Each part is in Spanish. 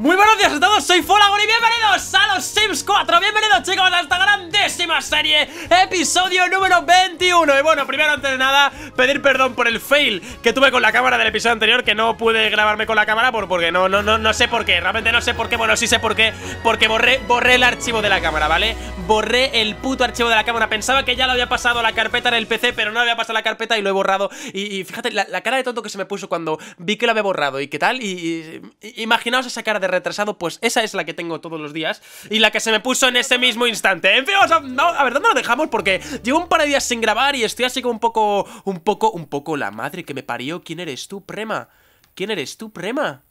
Muy buenos días a todos, soy Folagor y bienvenidos a los Sims 4 Bienvenidos chicos a esta grandísima serie, episodio número 21 Y bueno, primero antes de nada, pedir perdón por el fail que tuve con la cámara del episodio anterior Que no pude grabarme con la cámara porque no, no, no, sé por qué, realmente no sé por qué Bueno, sí sé por qué, porque borré, borré el archivo de la cámara, ¿vale? Borré el puto archivo de la cámara, pensaba que ya lo había pasado la carpeta en el PC Pero no había pasado la carpeta y lo he borrado Y, fíjate, la, cara de tonto que se me puso cuando vi que lo había borrado y qué tal y imaginaos esa cara de retrasado, pues esa es la que tengo todos los días y la que se me puso en ese mismo instante. En fin, vamos a, a ver, ¿dónde lo dejamos? Porque llevo un par de días sin grabar y estoy así como un poco, un poco, un poco la madre que me parió. ¿Quién eres tú, Prema? ¿Quién eres tú, Prema?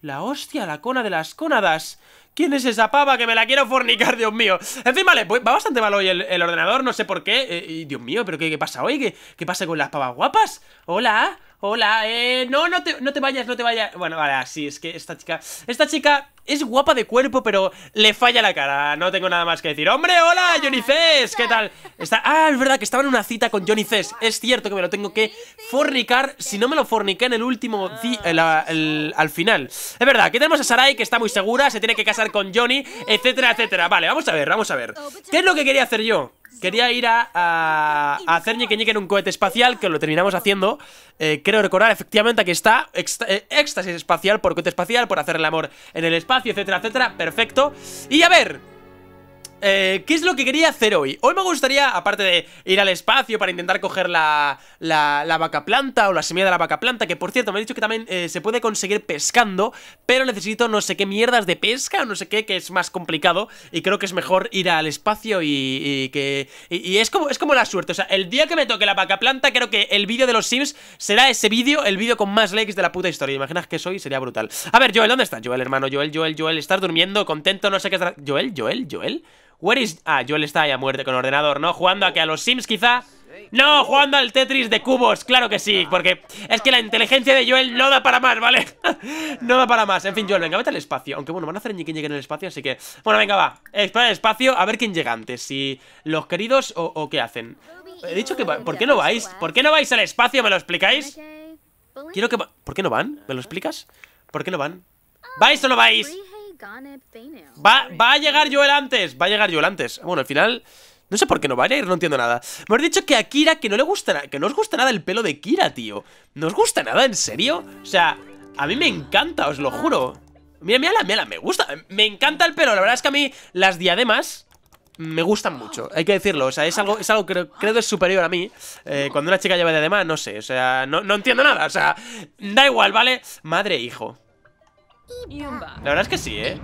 La hostia, la cona de las conadas. ¿Quién es esa pava que me la quiero fornicar, Dios mío? En fin, vale, pues va bastante mal hoy el, ordenador, no sé por qué. Eh, Dios mío, pero ¿qué, qué pasa hoy? ¿Qué, ¿Qué, pasa con las pavas guapas? Hola, Hola, eh, no, no te, no te vayas, no te vayas Bueno, vale, así, es que esta chica Esta chica es guapa de cuerpo, pero le falla la cara No tengo nada más que decir ¡Hombre, hola, ah, Johnny Cess! ¿Qué tal? Está... Ah, es verdad que estaba en una cita con Johnny Cés Es cierto que me lo tengo que fornicar Si no me lo forniqué en el último... Ah, al final Es verdad, que tenemos a Sarai, que está muy segura Se tiene que casar con Johnny, etcétera, etcétera Vale, vamos a ver, vamos a ver oh, pues ¿Qué es lo que quería hacer yo? Quería ir a, a, hacer ñeque en un cohete espacial, que lo terminamos haciendo. Quiero eh, creo recordar efectivamente que está eh, éxtasis espacial por cohete espacial, por hacer el amor en el espacio, etcétera, etcétera. Perfecto. Y a ver, eh, ¿qué es lo que quería hacer hoy? Hoy me gustaría, aparte de ir al espacio para intentar coger la, la, vaca planta o la semilla de la vaca planta, que por cierto me han dicho que también eh, se puede conseguir pescando, pero necesito no sé qué mierdas de pesca o no sé qué, que es más complicado y creo que es mejor ir al espacio y, que... Y, es, como, es como la suerte, o sea, el día que me toque la vaca planta creo que el vídeo de los Sims será ese vídeo, el vídeo con más likes de la puta historia, imaginas que soy, sería brutal. A ver, Joel, ¿dónde estás? Joel, hermano, Joel, Joel, Joel, estás durmiendo, contento, no sé qué... Estará... Joel, Joel, Joel... Where is... Ah, Joel está ahí a muerte con ordenador, ¿no? Jugando a que a los Sims quizá... No, jugando al Tetris de cubos, claro que sí Porque es que la inteligencia de Joel no da para más, ¿vale? no da para más En fin, Joel, venga, vete al espacio Aunque bueno, van a hacer ni quien llegue en el espacio, así que... Bueno, venga, va Explora el espacio, a ver quién llega antes Si los queridos o, qué hacen He dicho que... ¿Por qué no vais? ¿Por qué no vais al espacio? ¿Me lo explicáis? Quiero que... ¿Por qué no van? ¿Me lo explicas? ¿Por qué no van? ¿Vais o no vais? Va, va a llegar Joel antes, va a llegar Joel antes. Bueno, al final... No sé por qué no va a ir, no entiendo nada. Me has dicho que a Kira que no le gusta que no os gusta nada el pelo de Kira, tío. ¿No os gusta nada? ¿En serio? O sea, a mí me encanta, os lo juro. Mira, mira, la, me gusta. Me encanta el pelo. La verdad es que a mí las diademas me gustan mucho, hay que decirlo, o sea, es algo, es algo que creo que es superior a mí. Eh, cuando una chica lleva diadema, no sé, o sea, no, no, entiendo nada, o sea, da igual, ¿vale? Madre hijo. La verdad es que sí, ¿eh?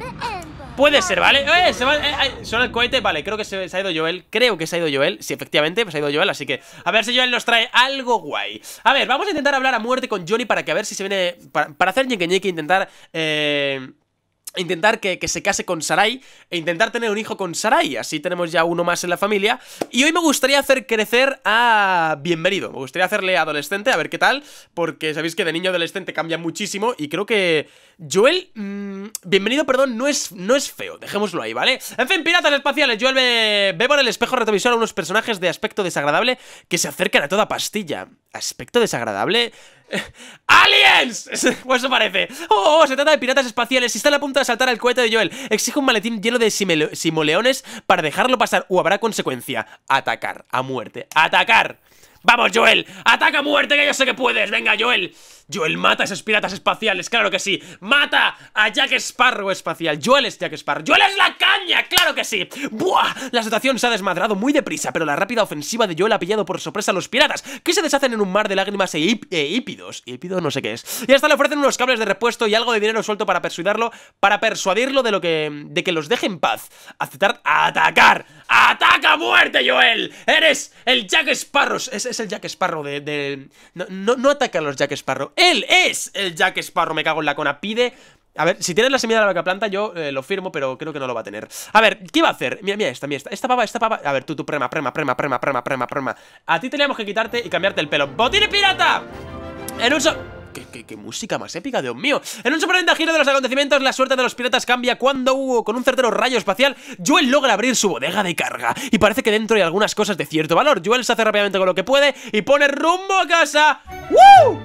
Puede ser, ¿vale? ¡Eh! eh el cohete, vale, creo que se, ha ido Joel Creo que se ha ido Joel, sí, efectivamente, pues se ha ido Joel Así que, a ver si Joel nos trae algo guay A ver, vamos a intentar hablar a muerte con Johnny Para que a ver si se viene... Para, para hacer que intentar... Eh intentar que, se case con Sarai e intentar tener un hijo con Sarai, así tenemos ya uno más en la familia. Y hoy me gustaría hacer crecer a Bienvenido, me gustaría hacerle adolescente, a ver qué tal, porque sabéis que de niño adolescente cambia muchísimo y creo que Joel, mm, Bienvenido, perdón, no es, no es feo, dejémoslo ahí, ¿vale? En fin, piratas espaciales, Joel me ve por el espejo retrovisor a unos personajes de aspecto desagradable que se acercan a toda pastilla. ¿Aspecto desagradable? ¡Aliens! Pues eso parece. Oh, oh, se trata de piratas espaciales. y están a punto de saltar al cohete de Joel, exige un maletín lleno de simoleones para dejarlo pasar o habrá consecuencia. Atacar, a muerte. ¡Atacar! ¡Vamos, Joel! ¡Ataca a muerte, que yo sé que puedes! ¡Venga, Joel! Joel, mata a esos piratas espaciales, claro que sí ¡Mata a Jack Sparrow espacial! Joel es Jack Sparrow ¡Joel es la caña! ¡Claro que sí! ¡Buah! La situación se ha desmadrado muy deprisa Pero la rápida ofensiva de Joel ha pillado por sorpresa a los piratas Que se deshacen en un mar de lágrimas e, e hípidos hípidos no sé qué es Y hasta le ofrecen unos cables de repuesto y algo de dinero suelto para persuadirlo Para persuadirlo de lo que... De que los deje en paz Aceptar... ¡Atacar! ¡Ataca muerte, Joel! ¡Eres el Jack Sparrow! Es, el Jack Sparrow de... No, no, ataca a los Jack Sparrow. ¡Él es el Jack Sparrow! Me cago en la cona. Pide... A ver, si tienes la semilla de la vaca planta, yo eh, lo firmo, pero creo que no lo va a tener. A ver, ¿qué iba a hacer? Mira, mira esta, mira esta. Esta pava, esta pava... A ver, tú, tu prema, prema, prema, prema, prema, prema, prema. A ti teníamos que quitarte y cambiarte el pelo. ¡Botín pirata! En un so qué, música más épica, Dios mío. En un sorprendente giro de los acontecimientos, la suerte de los piratas cambia cuando con un certero rayo espacial, Joel logra abrir su bodega de carga. Y parece que dentro hay algunas cosas de cierto valor. Joel se hace rápidamente con lo que puede y pone rumbo a casa. ¡Woo!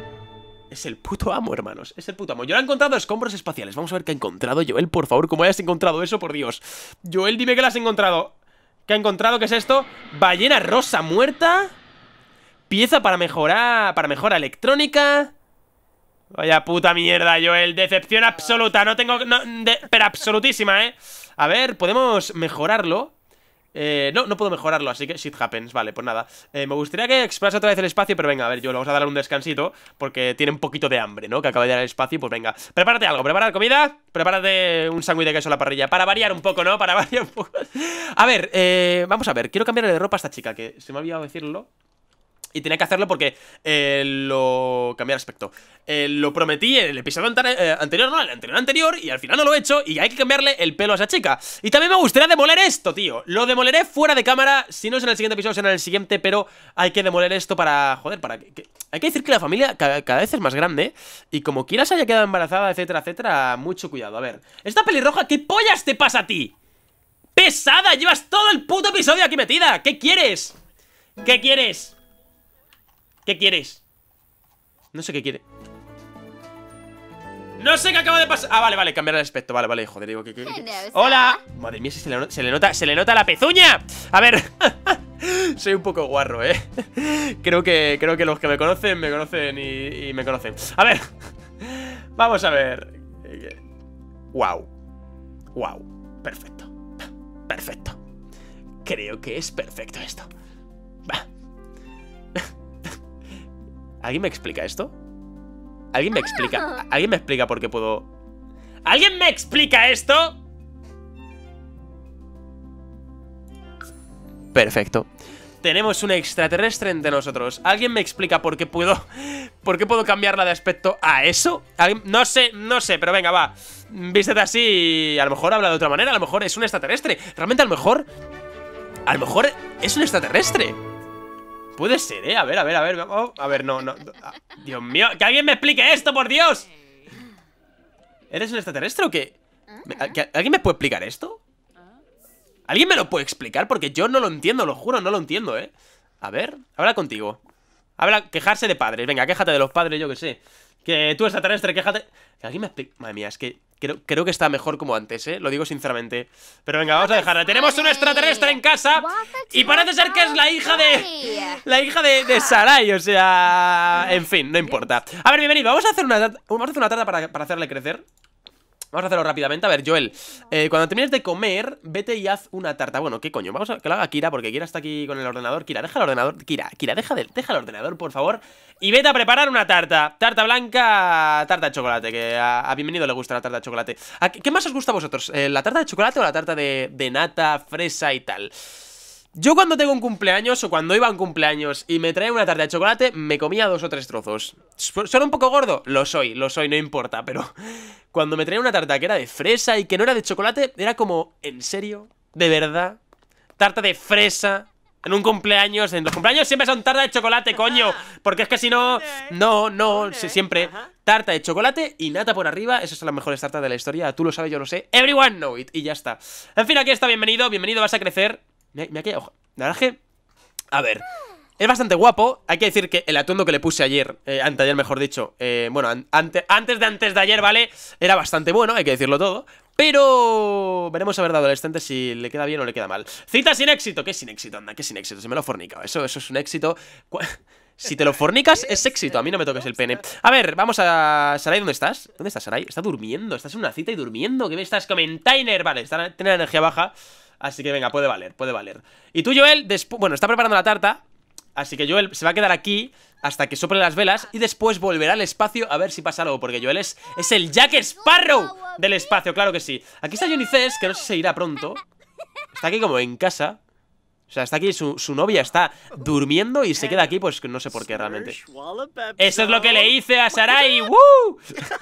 Es el puto amo, hermanos. Es el puto amo. Yo he encontrado escombros espaciales. Vamos a ver qué ha encontrado Joel, por favor. Como hayas encontrado eso, por Dios. Joel, dime que lo has encontrado. ¿Qué ha encontrado? ¿Qué es esto? Ballena rosa muerta. Pieza para mejorar. Para mejora electrónica. Vaya puta mierda, Joel. Decepción absoluta. No tengo... pero absolutísima, ¿eh? A ver, ¿podemos mejorarlo? Eh, no, no puedo mejorarlo, así que shit happens Vale, pues nada eh, Me gustaría que explorase otra vez el espacio Pero venga, a ver, yo le vamos a dar un descansito Porque tiene un poquito de hambre, ¿no? Que acaba de llegar el espacio Pues venga, prepárate algo, prepárate comida Prepárate un sándwich de queso a la parrilla Para variar un poco, ¿no? Para variar un poco A ver, eh, vamos a ver Quiero cambiarle de ropa a esta chica Que se me ha olvidado decirlo y tenía que hacerlo porque eh, lo... Cambiar aspecto eh, Lo prometí en el episodio eh, anterior, no, el anterior anterior Y al final no lo he hecho y hay que cambiarle el pelo a esa chica Y también me gustaría demoler esto, tío Lo demoleré fuera de cámara, si no es en el siguiente episodio, será en el siguiente Pero hay que demoler esto para... joder, para... Que... Hay que decir que la familia cada, vez es más grande Y como quieras haya quedado embarazada, etcétera, etcétera Mucho cuidado, a ver Esta pelirroja, ¿qué pollas te pasa a ti? ¡Pesada! Llevas todo el puto episodio aquí metida ¿Qué quieres? ¿Qué quieres? ¿Qué quieres? No sé qué quiere ¡No sé qué acaba de pasar! Ah, vale, vale, cambiar el aspecto Vale, vale, joder, digo ¡Hola! Madre mía, se le, nota, se le nota, la pezuña A ver... Soy un poco guarro, ¿eh? creo, que, creo que los que me conocen, me conocen y, y me conocen A ver... Vamos a ver... Wow. Wow. Perfecto. Perfecto. Creo que es perfecto esto. ¿Alguien me explica esto? ¿Alguien me explica? Ah. ¿Alguien me explica por qué puedo...? ¿Alguien me explica esto? Perfecto. Tenemos un extraterrestre entre nosotros. ¿Alguien me explica por qué puedo... ¿Por qué puedo cambiarla de aspecto a eso? No sé, no sé, pero venga, va. Vístete así a lo mejor habla de otra manera. A lo mejor es un extraterrestre. Realmente a lo mejor... A lo mejor es un extraterrestre. Puede ser, ¿eh? A ver, a ver, a ver. a ver, no, no. Ah, Dios mío, que alguien me explique esto, por Dios. ¿Eres un extraterrestre o qué? ¿Alguien me puede explicar esto? ¿Alguien me lo puede explicar? Porque yo no lo entiendo, lo juro, no lo entiendo, ¿eh? A ver, habla contigo. Habla, quejarse de padres. Venga, quejate de los padres, yo que sé. Que tú, extraterrestre, quejate, Que alguien me explique. Madre mía, es que Creo, que está mejor como antes, ¿eh? Lo digo sinceramente. Pero venga, vamos a dejarla. Tenemos un extraterrestre en casa. Y parece ser que es la hija de. La hija de, Sarai. O sea. En fin, no importa. A ver, bienvenido. Vamos a hacer una, vamos una tarta para, para hacerle crecer. Vamos a hacerlo rápidamente. A ver, Joel, eh, cuando termines de comer, vete y haz una tarta. Bueno, ¿qué coño? Vamos a que lo haga Kira, porque Kira está aquí con el ordenador. Kira, deja el ordenador. Kira, Kira, deja, del deja el ordenador, por favor. Y vete a preparar una tarta. Tarta blanca, tarta de chocolate, que a, bienvenido le gusta la tarta de chocolate. ¿Qué más os gusta a vosotros? Eh, ¿La tarta de chocolate o la tarta de, de nata, fresa y tal? Yo cuando tengo un cumpleaños o cuando iba a un cumpleaños y me trae una tarta de chocolate, me comía dos o tres trozos. Son un poco gordo? Lo soy, lo soy, no importa, pero cuando me traía una tarta que era de fresa y que no era de chocolate, era como, ¿en serio? ¿De verdad? Tarta de fresa. En un cumpleaños, en los cumpleaños siempre son tarta de chocolate, coño. Porque es que si no, no, no, siempre tarta de chocolate y nata por arriba. Esas son las mejores tartas de la historia. Tú lo sabes, yo lo sé. Everyone know it. Y ya está. En fin, aquí está. Bienvenido, bienvenido. Vas a crecer. Me, ha quedado... A ver... Es bastante guapo, hay que decir que el atuendo que le puse ayer, eh, antes ayer mejor dicho, eh, bueno, antes de antes de ayer, ¿vale? Era bastante bueno, hay que decirlo todo, pero veremos a ver de adolescente si le queda bien o le queda mal. Cita sin éxito, ¿qué sin éxito? Anda, ¿qué sin éxito? Se me lo ha eso, eso es un éxito... Si te lo fornicas, es éxito. A mí no me toques el pene. A ver, vamos a... Sarai, ¿dónde estás? ¿Dónde estás, Sarai? Está durmiendo. Estás en una cita y durmiendo. ¿Qué me estás? Comentainer. Vale, está... tiene la energía baja. Así que venga, puede valer, puede valer Y tú, Joel, bueno, está preparando la tarta Así que Joel se va a quedar aquí hasta que soplen las velas y después volverá al espacio a ver si pasa algo, porque Joel es, es el Jack Sparrow del espacio, claro que sí. Aquí está Johnny que no sé si irá pronto. Está aquí como en casa. O sea, está aquí su, su novia, está durmiendo y se queda aquí, pues no sé por qué realmente. ¡Eso es lo que le hice a Sarai! ¡Woo!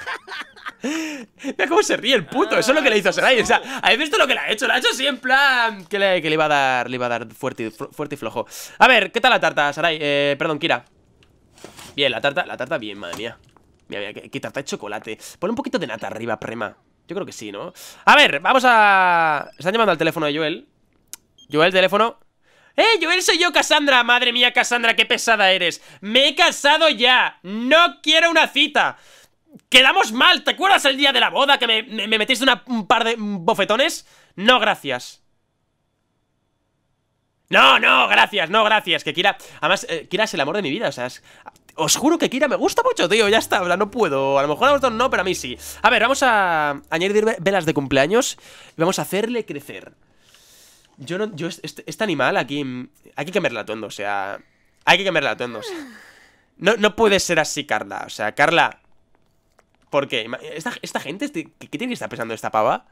Mira cómo se ríe el puto, eso es lo que le hizo Sarai O sea, ah, ¿habéis visto lo que le ha hecho? Le ha hecho así en plan que le, que le iba a dar, le iba a dar fuerte, y, fuerte y flojo A ver, ¿qué tal la tarta, Sarai? Eh, perdón, Kira Bien, la tarta, la tarta bien, madre mía Mira, mira, qué, tarta de chocolate Pon un poquito de nata arriba, prema Yo creo que sí, ¿no? A ver, vamos a... Están llamando al teléfono de Joel Joel, teléfono ¡Eh, Joel, soy yo, Cassandra! ¡Madre mía, Cassandra, qué pesada eres! ¡Me he casado ya! ¡No quiero una cita! Quedamos mal, ¿te acuerdas el día de la boda que me, me, metiste un par de bofetones? No, gracias. No, no, gracias, no, gracias. Que Kira. Además, eh, Kira es el amor de mi vida, o sea. os juro que Kira me gusta mucho, tío. Ya está, no puedo. A lo mejor a vosotros no, pero a mí sí. A ver, vamos a añadir velas de cumpleaños vamos a hacerle crecer. Yo no. Yo, este, este, este animal aquí. Hay que merla atuendo, o sea. Hay que quemarle atuendo, o No, no puede ser así, Carla. O sea, Carla. ¿Por esta, esta gente, este, ¿qué, tiene que estar pensando esta pava?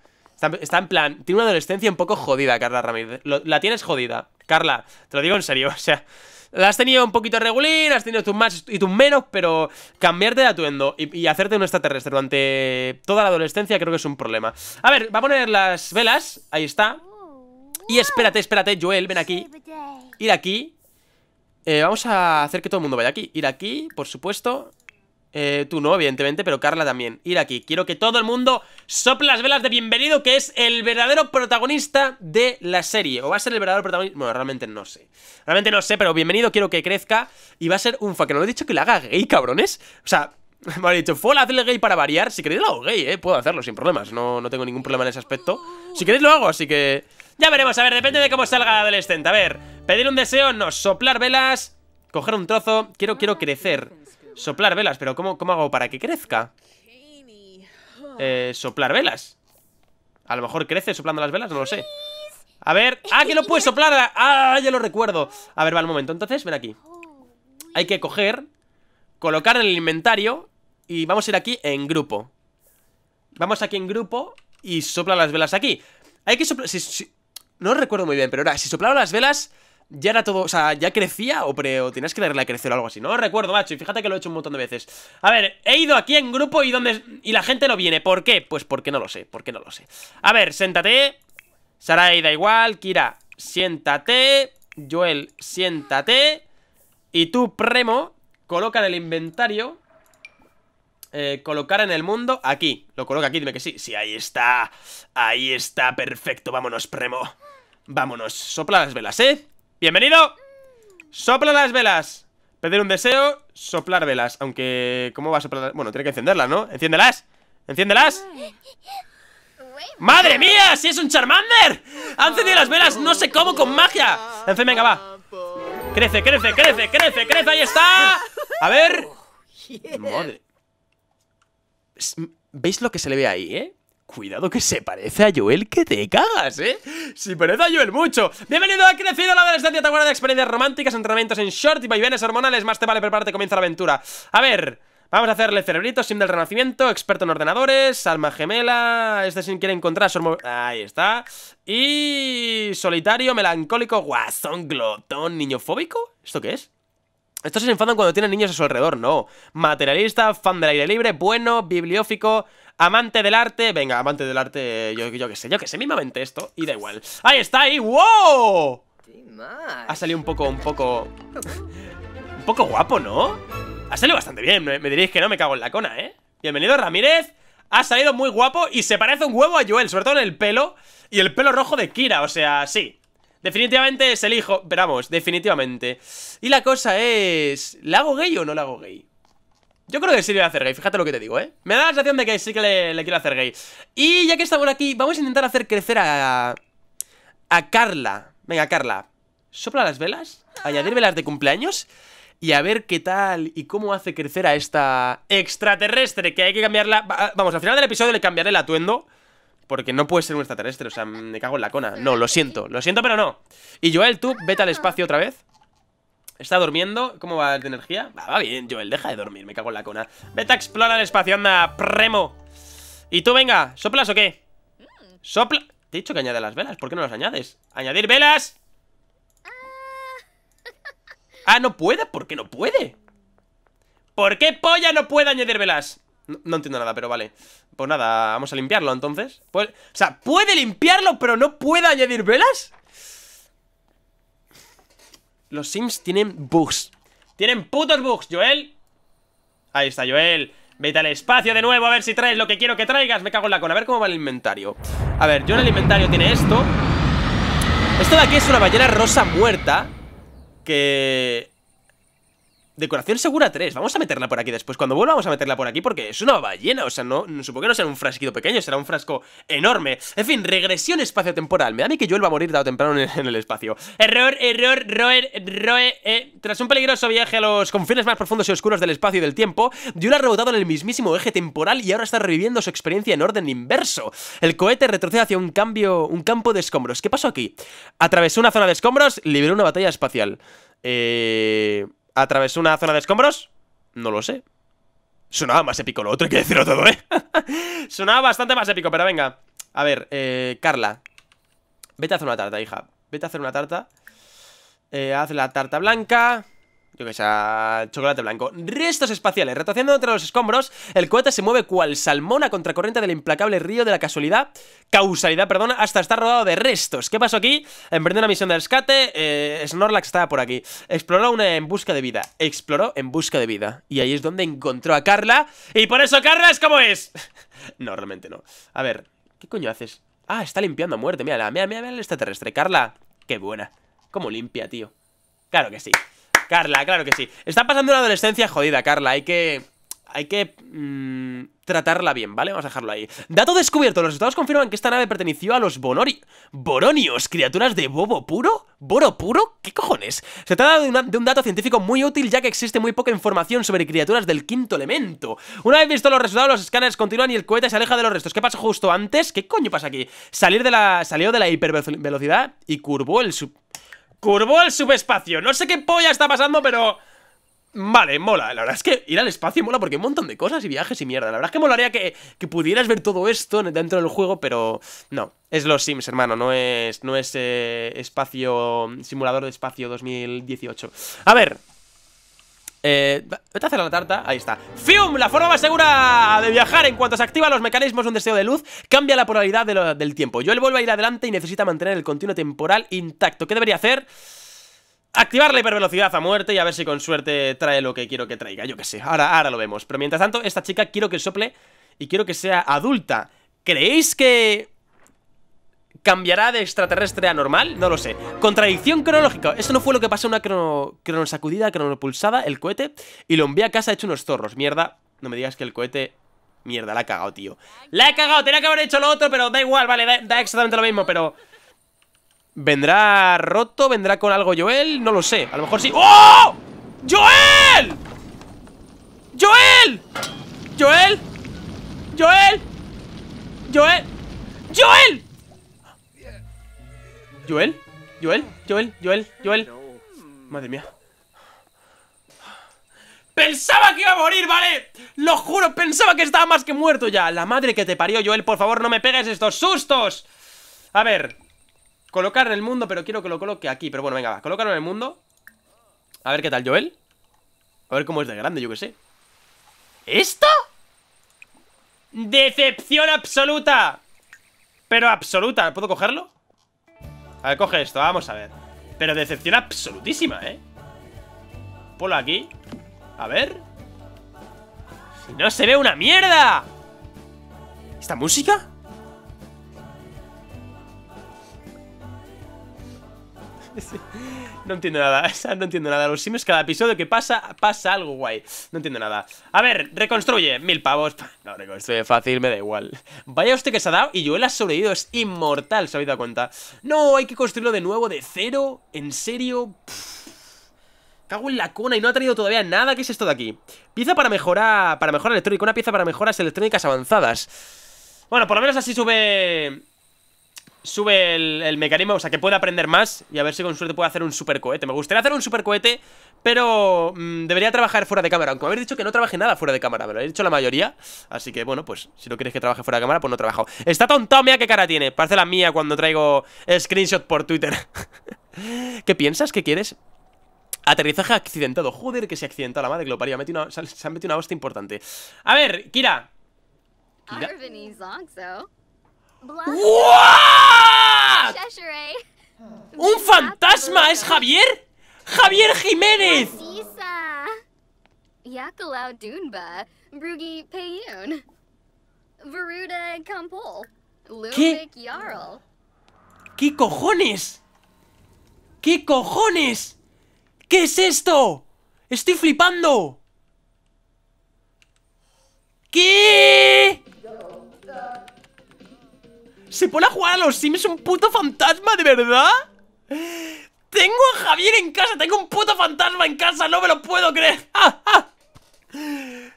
Está, en plan, tiene una adolescencia un poco jodida, Carla Ramírez. la tienes jodida. Carla, te lo digo en serio, o sea... La has tenido un poquito regulín, has tenido tus más y tus menos, pero cambiarte de atuendo y, hacerte un extraterrestre durante toda la adolescencia creo que es un problema. A ver, va a poner las velas, ahí está. Y espérate, espérate, Joel, ven aquí. Ir aquí. Eh, vamos a hacer que todo el mundo vaya aquí. Ir aquí, por supuesto. Eh, tú no, evidentemente, pero Carla también Ir aquí, quiero que todo el mundo sople las velas de bienvenido Que es el verdadero protagonista de la serie O va a ser el verdadero protagonista, bueno, realmente no sé Realmente no sé, pero bienvenido, quiero que crezca Y va a ser un fa, que no lo he dicho que la haga gay, cabrones O sea, me han dicho, fue hazle gay para variar Si queréis lo hago gay, eh, puedo hacerlo sin problemas No, no tengo ningún problema en ese aspecto Si queréis lo hago, así que... Ya veremos, a ver, depende de cómo salga la adolescente A ver, pedir un deseo, no, soplar velas Coger un trozo, quiero, quiero crecer Soplar velas, pero ¿cómo, cómo hago para que crezca? Eh, soplar velas. A lo mejor crece soplando las velas, no lo sé. A ver... ¡Ah, que lo puedo soplar! ¡Ah, ya lo recuerdo! A ver, va, un momento. Entonces, ven aquí. Hay que coger, colocar en el inventario y vamos a ir aquí en grupo. Vamos aquí en grupo y sopla las velas aquí. Hay que soplar... no recuerdo muy bien, pero ahora, si soplaba las velas ya era todo, o sea, ya crecía o, pre, o tenías que darle a crecer o algo así. No recuerdo, macho, y fíjate que lo he hecho un montón de veces. A ver, he ido aquí en grupo y donde y la gente no viene. ¿Por qué? Pues porque no lo sé, porque no lo sé. A ver, siéntate. Sarai da igual, Kira, siéntate. Joel, siéntate. Y tú, Premo, coloca en el inventario eh, colocar en el mundo aquí. Lo coloca aquí, dime que sí. Sí, ahí está. Ahí está, perfecto. Vámonos, Premo. Vámonos. Sopla las velas, ¿eh? ¡Bienvenido! ¡Sopla las velas! Pedir un deseo, soplar velas Aunque, ¿cómo va a soplar? Bueno, tiene que encenderlas, ¿no? ¡Enciéndelas! ¡Enciéndelas! ¡Madre mía! ¡Si es un Charmander! ¡Ha encendido las velas! ¡No sé cómo con magia! Enciéndeme, venga, va Crece, crece, crece, crece, crece Ahí está A ver ¿Veis lo que se le ve ahí, eh? Cuidado que se parece a Joel que te cagas, ¿eh? Se parece a Joel mucho. Bienvenido a Crecido la Adolescencia, te de experiencias románticas, entrenamientos en short y vaivenes hormonales. Más te vale prepararte, comienza la aventura. A ver, vamos a hacerle cerebrito, sim del renacimiento, experto en ordenadores, alma gemela. Este sin quiere encontrar su Ahí está. Y. solitario, melancólico, guazón, glotón, fóbico. ¿Esto qué es? Esto se enfadan cuando tienen niños a su alrededor, no. Materialista, fan del aire libre, bueno, bibliófico, Amante del arte, venga, amante del arte, yo, que sé, yo que sé, mismamente esto, y da igual. ¡Ahí está! ahí! wow! Ha salido un poco, un poco... un poco guapo, ¿no? Ha salido bastante bien, me, diréis que no me cago en la cona, ¿eh? Bienvenido Ramírez, ha salido muy guapo y se parece un huevo a Joel, sobre todo en el pelo y el pelo rojo de Kira, o sea, sí. Definitivamente es el hijo, vamos definitivamente. Y la cosa es, ¿la hago gay o no la hago gay? Yo creo que sí le voy a hacer gay, fíjate lo que te digo, ¿eh? Me da la sensación de que sí que le, quiero hacer gay. Y ya que estamos aquí, vamos a intentar hacer crecer a... A Carla. Venga, Carla. Sopla las velas, añadir velas de cumpleaños y a ver qué tal y cómo hace crecer a esta extraterrestre que hay que cambiarla. Ah, vamos, al final del episodio le cambiaré el atuendo. Porque no puede ser un extraterrestre, o sea, me cago en la cona. No, lo siento, lo siento, pero no. Y Joel, tú vete al espacio otra vez. ¿Está durmiendo? ¿Cómo va de energía? Va, ah, va bien, Joel, deja de dormir, me cago en la cona Vete a explorar el espacio, anda, premo Y tú, venga, ¿soplas o qué? Sopla... Te he dicho que añade las velas, ¿por qué no las añades? ¡Añadir velas! Ah, ¿no puede? ¿Por qué no puede? ¿Por qué polla no puede añadir velas? No, entiendo nada, pero vale Pues nada, vamos a limpiarlo entonces pues, O sea, puede limpiarlo, pero no puede añadir velas los Sims tienen bugs. Tienen putos bugs, Joel. Ahí está, Joel. Vete al espacio de nuevo a ver si traes lo que quiero que traigas. Me cago en la con. A ver cómo va el inventario. A ver, yo en el inventario tiene esto. Esto de aquí es una ballena rosa muerta. Que Decoración segura 3, vamos a meterla por aquí después Cuando vuelva vamos a meterla por aquí porque es una ballena O sea, no, supongo que no será un frasquito pequeño Será un frasco enorme En fin, regresión espacio-temporal Me da a mí que Joel va a morir dado temprano en, el espacio Error, error, roer, roe eh. Tras un peligroso viaje a los confines más profundos y oscuros del espacio y del tiempo Joel ha rebotado en el mismísimo eje temporal Y ahora está reviviendo su experiencia en orden inverso El cohete retrocede hacia un cambio un campo de escombros ¿Qué pasó aquí? Atravesó una zona de escombros Liberó una batalla espacial Eh... ¿A través de una zona de escombros? No lo sé. Sonaba más épico lo otro, hay que decirlo todo, ¿eh? Sonaba bastante más épico, pero venga. A ver, eh, Carla. Vete a hacer una tarta, hija. Vete a hacer una tarta. Eh, haz la tarta blanca yo que sea, chocolate blanco. Restos espaciales. retrocediendo entre los escombros, el cohete se mueve cual salmón a contracorriente del implacable río de la casualidad, causalidad, perdón, hasta estar rodado de restos. ¿Qué pasó aquí? Emprende una misión de rescate, eh, Snorlax estaba por aquí. Exploró una en busca de vida. Exploró en busca de vida. Y ahí es donde encontró a Carla. Y por eso Carla es como es. no, realmente no. A ver, ¿qué coño haces? Ah, está limpiando a muerte. mírala, mira, mira, mira el extraterrestre. Carla, qué buena. Cómo limpia, tío. Claro que sí. Carla, claro que sí. Está pasando una adolescencia jodida, Carla. Hay que... Hay que... Mm, tratarla bien, ¿vale? Vamos a dejarlo ahí. Dato descubierto. Los resultados confirman que esta nave perteneció a los Bonori... Boronios, criaturas de bobo puro. ¿Boro puro? ¿Qué cojones? Se trata de, un dato científico muy útil ya que existe muy poca información sobre criaturas del quinto elemento. Una vez visto los resultados, los escáneres continúan y el cohete se aleja de los restos. ¿Qué pasó justo antes? ¿Qué coño pasa aquí? Salir de la, salió de la hipervelocidad y curvó el... Sub Curvó al subespacio. No sé qué polla está pasando, pero... Vale, mola. La verdad es que ir al espacio mola porque hay un montón de cosas y viajes y mierda. La verdad es que molaría que, que pudieras ver todo esto dentro del juego, pero no. Es los Sims, hermano. No es, no es eh, espacio simulador de espacio 2018. A ver, eh, vete a hacer la tarta, ahí está ¡Fium! La forma más segura de viajar En cuanto se activa los mecanismos de un deseo de luz Cambia la polaridad del tiempo Yo le vuelve a ir adelante y necesita mantener el continuo temporal intacto ¿Qué debería hacer? Activar la hipervelocidad a muerte y a ver si con suerte trae lo que quiero que traiga Yo qué sé, ahora, ahora lo vemos Pero mientras tanto, esta chica quiero que sople y quiero que sea adulta ¿Creéis que ¿Cambiará de extraterrestre a normal? No lo sé. Contradicción cronológica. Esto no fue lo que pasó en una cronosacudida, cronopulsada, el cohete. Y lo envié a casa hecho unos zorros. Mierda, no me digas que el cohete... Mierda, la ha cagado, tío. La ha cagado, tenía que haber hecho lo otro, pero da igual, vale, da, exactamente lo mismo, pero... ¿Vendrá roto? ¿Vendrá con algo Joel? No lo sé, a lo mejor sí ¡Oh! ¡Joel! ¡Joel! ¡Joel! ¡Joel! ¡Joel! ¡Joel! ¿Joel? ¿Joel? ¿Joel? ¿Joel? ¿Joel? Madre mía Pensaba que iba a morir, ¿vale? Lo juro, pensaba que estaba más que muerto ya La madre que te parió, Joel, por favor, no me pegues estos sustos A ver Colocar en el mundo, pero quiero que lo coloque aquí Pero bueno, venga, va, colocarlo en el mundo A ver qué tal, Joel A ver cómo es de grande, yo que sé ¿Esto? Decepción absoluta Pero absoluta, ¿puedo cogerlo? A ver, coge esto, vamos a ver Pero decepción absolutísima, ¿eh? Ponlo aquí A ver no se ve una mierda! ¿Esta música? No entiendo nada, no entiendo nada. Los simios, cada episodio que pasa, pasa algo guay. No entiendo nada. A ver, reconstruye. Mil pavos. No, reconstruye fácil, me da igual. Vaya usted que se ha dado y Joel ha sobrevivido. Es inmortal, se habéis dado cuenta. No, hay que construirlo de nuevo, de cero. ¿En serio? Cago en la cuna y no ha tenido todavía nada. ¿Qué es esto de aquí? Pieza para mejorar para mejorar electrónica. Una pieza para mejoras electrónicas avanzadas. Bueno, por lo menos así sube sube el, mecanismo, o sea, que pueda aprender más y a ver si con suerte puede hacer un super cohete. Me gustaría hacer un super cohete, pero mm, debería trabajar fuera de cámara, aunque me habéis dicho que no trabaje nada fuera de cámara, me lo habéis dicho la mayoría, así que bueno, pues si no quieres que trabaje fuera de cámara, pues no trabajo. Está tontado, mira qué cara tiene, parece la mía cuando traigo screenshot por Twitter. ¿Qué piensas? ¿Qué quieres? Aterrizaje accidentado. Joder, que se accidentó la madre que lo parió. Se, ha metido una hostia importante. A ver, Kira. Kira. ¡Un fantasma! ¿Es Javier? ¡Javier Jiménez! ¿Qué? ¿Qué cojones? ¿Qué cojones? ¿Qué es esto? ¡Estoy flipando! ¿Qué? Se pone a jugar a los Sims un puto fantasma, ¿de verdad? Tengo a Javier en casa, tengo un puto fantasma en casa, no me lo puedo creer.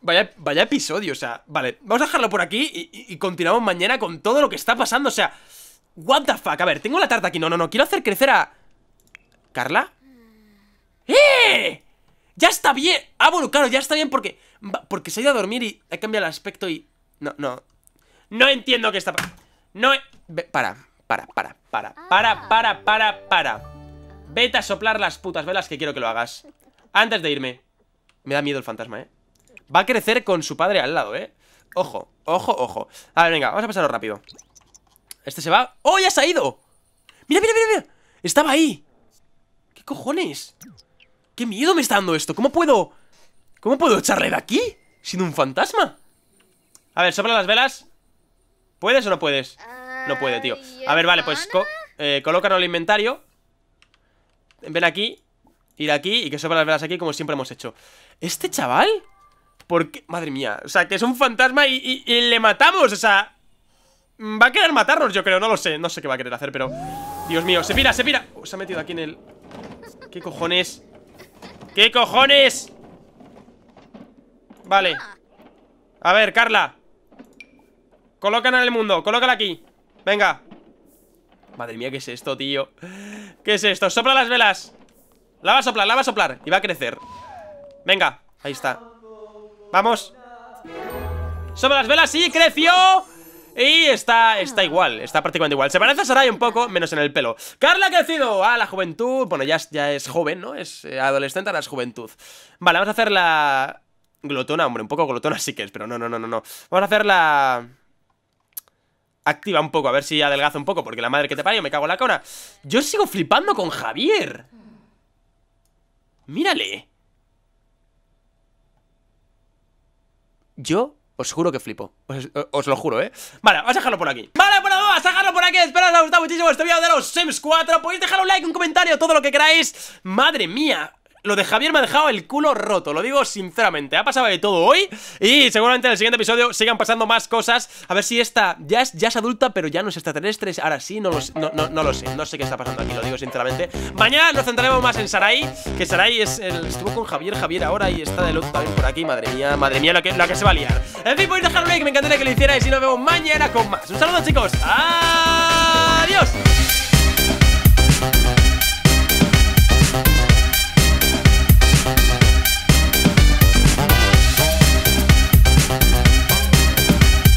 Vaya, episodio, o sea, vale, vamos a dejarlo por aquí y, continuamos mañana con todo lo que está pasando, o sea, what the fuck, a ver, tengo la tarta aquí, no, no, no, quiero hacer crecer a... ¿Carla? ¡Eh! ¡Ya está bien! Ah, bueno, claro, ya está bien porque... Porque se ha ido a dormir y ha cambiado el aspecto y... No, no, no entiendo qué está pasando. No e-, Para, para, para, para, para, para, para, para. Vete a soplar las putas velas que quiero que lo hagas. Antes de irme. Me da miedo el fantasma, ¿eh? Va a crecer con su padre al lado, ¿eh? Ojo, ojo, ojo. A ver, venga, vamos a pasarlo rápido. Este se va... ¡Oh, ya se ha ido! ¡Mira, mira, mira, mira! ¡Estaba ahí! ¿Qué cojones? ¡Qué miedo me está dando esto! ¿Cómo puedo...? ¿Cómo puedo echarle de aquí? Sin un fantasma. A ver, sopla las velas. ¿Puedes o no puedes? No puede, tío A ver, vale, pues eh, colócalo en el inventario Ven aquí Ir aquí y que sobre las velas aquí como siempre hemos hecho ¿Este chaval? ¿Por qué? Madre mía, o sea, que es un fantasma y, le matamos, o sea Va a querer matarnos, yo creo, no lo sé No sé qué va a querer hacer, pero... Dios mío, se pira, se pira oh, Se ha metido aquí en el... ¿Qué cojones? ¿Qué cojones? Vale A ver, Carla Colócala en el mundo, colócala aquí Venga Madre mía, ¿qué es esto, tío? ¿Qué es esto? ¡Sopla las velas! La va a soplar, la va a soplar Y va a crecer Venga, ahí está Vamos Sopla las velas y creció y está, está igual, está prácticamente igual Se parece a Sarai un poco, menos en el pelo Carla ha crecido, ah, la juventud Bueno, ya, ya es joven, ¿no? Es eh, adolescente, ahora es juventud Vale, vamos a hacer la... Glotona, hombre, un poco glotona sí que es Pero no, no, no, no, no Vamos a hacer la activa un poco, a ver si adelgaza un poco, porque la madre que te parió, me cago en la cona. Yo sigo flipando con Javier. Mírale. Yo os juro que flipo. Os, lo juro, ¿eh? Vale, vamos a dejarlo por aquí. Vale, bueno, pues vamos a dejarlo por aquí. Espero que os haya gustado muchísimo este video de los Sims 4. Podéis dejar un like, un comentario, todo lo que queráis. Madre mía, lo de Javier me ha dejado el culo roto, lo digo sinceramente. Ha pasado de todo hoy y seguramente en el siguiente episodio sigan pasando más cosas. A ver si esta ya es, ya es adulta, pero ya no es extraterrestre. Ahora sí, no lo, sé, no, lo sé. No sé qué está pasando aquí, lo digo sinceramente. Mañana nos centraremos más en Sarai, que Sarai es el, estuvo con Javier Javier ahora y está de luz también por aquí. Madre mía, madre mía, lo que, lo que se va a liar. En fin, podéis pues dejar un like, me encantaría que lo hiciera y nos vemos mañana con más. Un saludo, chicos. Adiós.